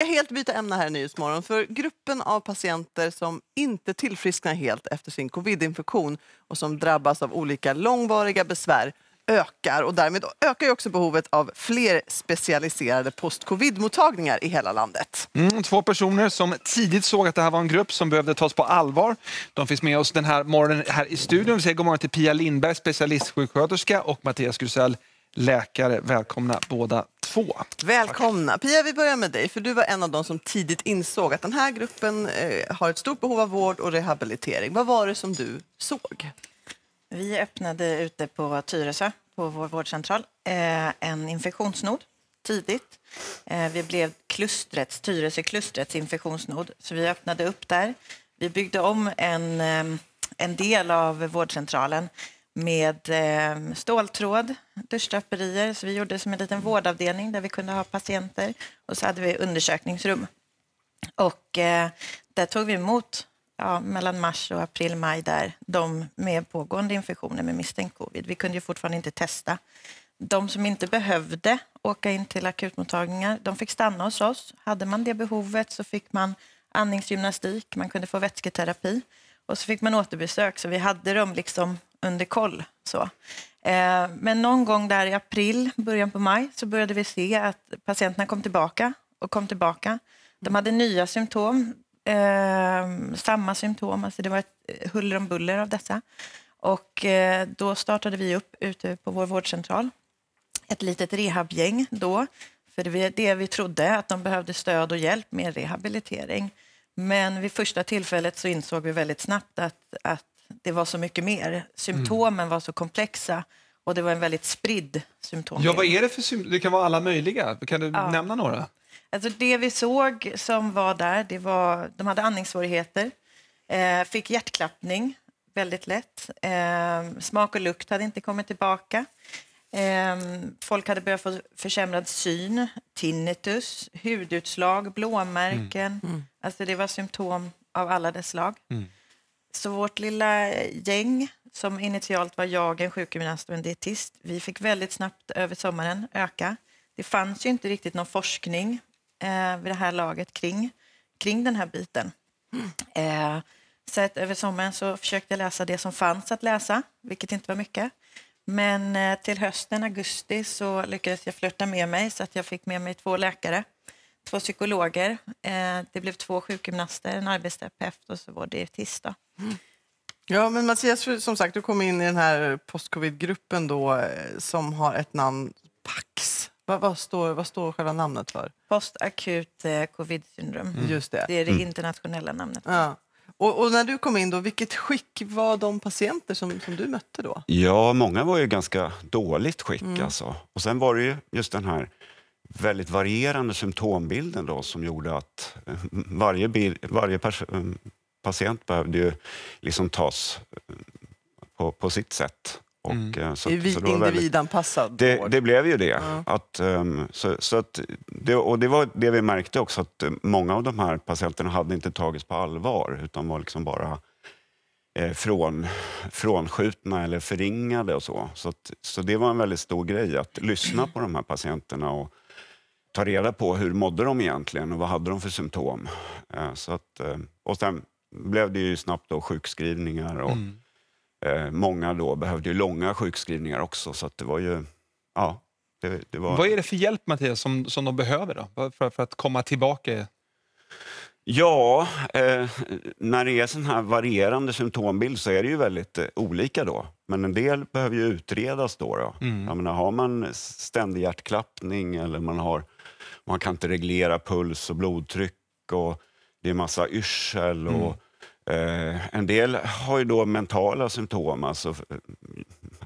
Jag helt byta ämne här i Nyhetsmorgon. För gruppen av patienter som inte tillfrisknar helt efter sin covidinfektion och som drabbas av olika långvariga besvär ökar och därmed ökar också behovet av fler specialiserade postcovid-mottagningar i hela landet. Mm, två personer som tidigt såg att det här var en grupp som behövde tas på allvar. De finns med oss den här morgonen här i studion. Vi säger god morgon till Pia Lindberg, specialistsjuksköterska och Mattias Grusell, läkare. Välkomna båda två. Välkomna. Tack. Pia, vi börjar med dig, för du var en av de som tidigt insåg att den här gruppen eh, har ett stort behov av vård och rehabilitering. Vad var det som du såg? Vi öppnade ute på Tyresö, på vår vårdcentral, eh, en infektionsnod tidigt. Eh, vi blev klustrets, Tyresöklustrets infektionsnod, så vi öppnade upp där. Vi byggde om en, en del av vårdcentralen med eh, ståltråd, duschdraperier. Så vi gjorde som en liten vårdavdelning där vi kunde ha patienter och så hade vi undersökningsrum. Och eh, där tog vi emot ja, mellan mars och april, maj där, de med pågående infektioner med misstänkt covid. Vi kunde ju fortfarande inte testa. De som inte behövde åka in till akutmottagningar, de fick stanna hos oss. Hade man det behovet så fick man andningsgymnastik, man kunde få vätsketerapi. Och så fick man återbesök, så vi hade dem liksom under koll. Så. Eh, men någon gång där i april, början på maj, så började vi se att patienterna kom tillbaka och kom tillbaka. De hade nya symptom, eh, samma symptom, alltså det var ett eh, huller om buller av dessa. Och eh, då startade vi upp ute på vår vårdcentral ett litet rehabgäng då, för det det vi trodde, att de behövde stöd och hjälp med rehabilitering. Men vid första tillfället så insåg vi väldigt snabbt att, att det var så mycket mer. Symptomen mm. var så komplexa och det var en väldigt spridd symptom. Ja, vad är det för symptom? Det kan vara alla möjliga. Kan du ja. nämna några? Alltså det vi såg som var där, det var, de hade andningssvårigheter, eh, fick hjärtklappning väldigt lätt, eh, smak och lukt hade inte kommit tillbaka, Ehm, folk hade börjat få försämrad syn, tinnitus, hudutslag, blåmärken. Mm. mm. Alltså det var symptom av alla dess slag. Mm. Så vårt lilla gäng, som initialt var jag, en sjukgymnast och en dietist, vi fick väldigt snabbt över sommaren öka. Det fanns ju inte riktigt någon forskning eh, vid det här laget kring, kring den här biten. Mm. Eh, så att över sommaren så försökte jag läsa det som fanns att läsa, vilket inte var mycket. Men eh, till hösten, augusti, så lyckades jag flytta med mig så att jag fick med mig två läkare, två psykologer. Eh, det blev två sjukgymnaster, en arbetsterapeut och så var det dietist. Mm. Ja, men Mattias, som sagt, du kom in i den här postcovid-gruppen då eh, som har ett namn, PAX. Vad, vad, står, vad står själva namnet för? Postakut covid-syndrom. Mm. Just det. det är det mm. internationella namnet. Ja. Och, och, när du kom in, då, vilket skick var de patienter som, som du mötte då? Ja, många var ju ganska dåligt skick. Mm. Alltså. Och sen var det ju just den här väldigt varierande symptombilden då, som gjorde att eh, varje, bil, varje eh, patient behövde ju liksom tas eh, på, på sitt sätt. Och, mm. Eh, så, så det Individanpassad det, det, blev ju det. Mm. Att, ehm, så, så att det, Och det var det vi märkte också, att eh, många av de här patienterna hade inte tagits på allvar utan var liksom bara eh, från, frånskjutna eller förringade och så. Så, att, så det var en väldigt stor grej att lyssna på de här patienterna och ta reda på hur mådde de egentligen och vad hade de för symptom. Eh, så att, eh, och sen blev det ju snabbt då sjukskrivningar och mm Eh, många då behövde långa sjukskrivningar också, så det var ju... Ja, det, det var... Vad är det för hjälp, Mattias, som, som de behöver då, för, för att komma tillbaka? Ja, eh, när det är sån här varierande symptombild så är det ju väldigt eh, olika då. Men en del behöver ju utredas då. då. Mm. Menar, har man ständig hjärtklappning eller man, har, man kan inte reglera puls och blodtryck och det är massa yrsel och mm Eh, en del har ju då mentala symptom, alltså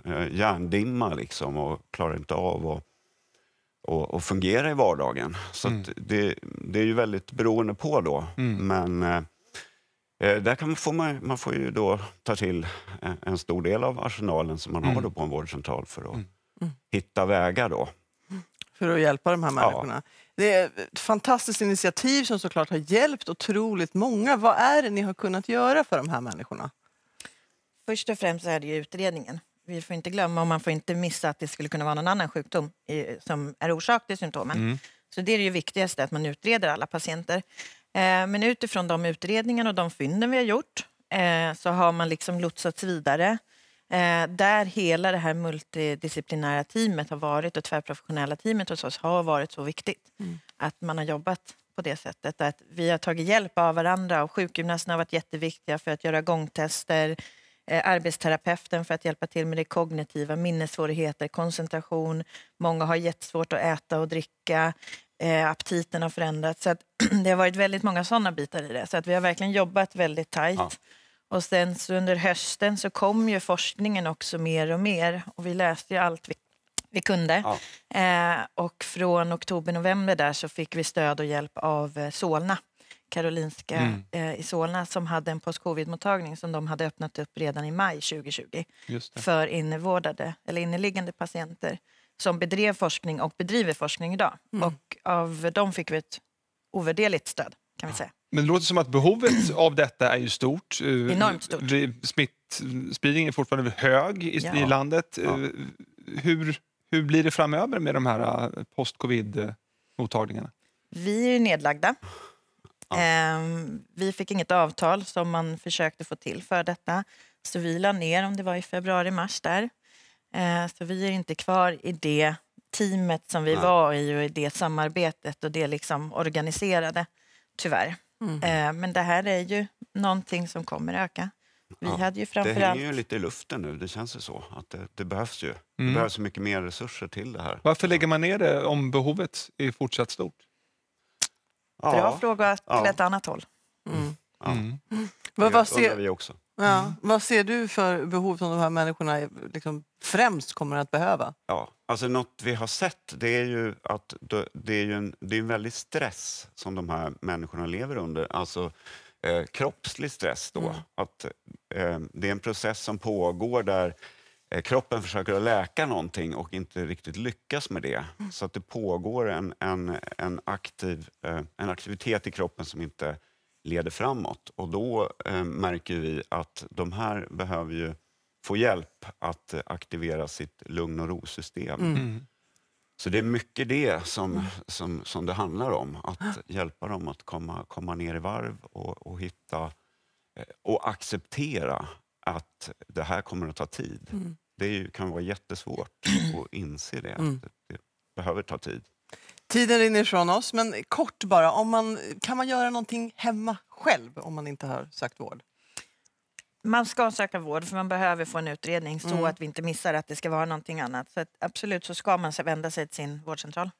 eh, eh, hjärndimma liksom och klarar inte av att och, och fungera i vardagen. Så mm. det, det, är ju väldigt beroende på då. Mm. Men eh, där kan man, få, man, får ju då ta till en, stor del av arsenalen som man mm. har då på en vårdcentral för att mm. hitta vägar då. Mm. För att hjälpa de här människorna. Ja. Det är ett fantastiskt initiativ som såklart har hjälpt otroligt många. Vad är det ni har kunnat göra för de här människorna? Först och främst är det ju utredningen. Vi får inte glömma och man får inte missa att det skulle kunna vara någon annan sjukdom som är orsak till symptomen. Mm. Så det är det viktigaste, att man utreder alla patienter. Eh, men utifrån de utredningar och de fynden vi har gjort eh, så har man liksom lotsats vidare Eh, där hela det här multidisciplinära teamet har varit och tvärprofessionella teamet hos oss har varit så viktigt. Mm. Att man har jobbat på det sättet. Att vi har tagit hjälp av varandra och sjukgymnasterna har varit jätteviktiga för att göra gångtester. Eh, arbetsterapeuten för att hjälpa till med det kognitiva, minnessvårigheter, koncentration. Många har jättesvårt att äta och dricka. Eh, aptiten har förändrats. Så att, det har varit väldigt många sådana bitar i det. Så att vi har verkligen jobbat väldigt tajt. Ja. Och sen så under hösten så kom ju forskningen också mer och mer och vi läste ju allt vi, vi kunde. Ja. Eh, och från oktober-november där så fick vi stöd och hjälp av eh, Solna, Karolinska mm. eh, i Solna som hade en postcovid-mottagning som de hade öppnat upp redan i maj 2020 för innevårdade eller inneliggande patienter som bedrev forskning och bedriver forskning idag. Mm. Och av dem fick vi ett ovärderligt stöd kan vi säga. Men det låter som att behovet av detta är ju stort. Eh, Enormt stort. Smittspridningen är fortfarande hög i, ja. landet. Ja. Eh, hur, hur blir det framöver med de här eh, post-covid-mottagningarna? Vi är nedlagda. Ja. Ehm, vi fick inget avtal som man försökte få till för detta. Så vi la ner, om det var i februari, mars där. Ehm, så vi är inte kvar i det teamet som vi Nej. var i och i det samarbetet och det liksom organiserade, tyvärr. Mm. Eh, men det här är ju någonting som kommer öka. Vi ja, hade ju framförallt... Det hänger ju lite i luften nu, det känns ju så. Att det, det behövs ju. Mm. Det behövs mycket mer resurser till det här. Varför lägger man ner det om behovet är fortsatt stort? Bra ja. fråga till ja. ett annat håll. Mm. mm. Ja. Mm. Vad, vad ser... vi också. Ja. Mm. Vad ser du för behov som de här människorna liksom främst kommer att behöva? Ja, alltså något vi har sett det är ju att det är, en, det är en väldig stress som de här människorna lever under. Alltså eh, kroppslig stress. Då. Mm. Att, eh, det är en process som pågår där eh, kroppen försöker att läka någonting och inte riktigt lyckas med det. Mm. Så att det pågår en, en, en, aktiv, eh, en aktivitet i kroppen som inte leder framåt. Och då eh, märker vi att de här behöver ju få hjälp att aktivera sitt lugn och rosystem. Mm. mm. Så det är mycket det som, mm. som, som det handlar om, att hjälpa dem att komma, komma ner i varv och, och hitta eh, och acceptera att det här kommer att ta tid. Mm. Det ju, kan vara jättesvårt att inse det, mm. det behöver ta tid. Tiden rinner ifrån oss, men kort bara. Om man, kan man göra någonting hemma själv om man inte har sökt vård? Man ska söka vård för man behöver få en utredning så mm. att vi inte missar att det ska vara någonting annat. Så absolut så ska man vända sig till sin vårdcentral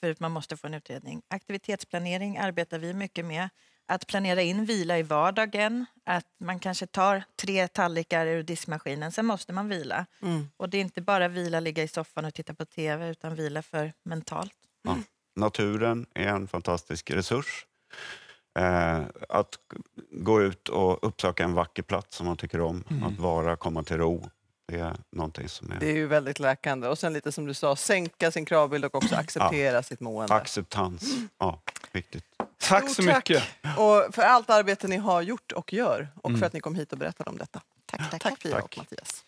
för att man måste få en utredning. Aktivitetsplanering arbetar vi mycket med. Att planera in vila i vardagen, att man kanske tar tre tallrikar ur diskmaskinen, sen måste man vila. Mm. Och det är inte bara vila, ligga i soffan och titta på tv, utan vila för mentalt. Ja. Naturen är en fantastisk resurs. Eh, att gå ut och uppsöka en vacker plats som man tycker om, mm. att vara, komma till ro. Det är någonting som är... Det är ju väldigt läkande. Och sen lite som du sa, sänka sin kravbild och också acceptera ja. sitt mående. Acceptans, mm. ja, viktigt. Tack så mycket! Och för allt arbete ni har gjort och gör och mm. för att ni kom hit och berättade om detta. Tack, tack, tack, tack Pia och Mattias.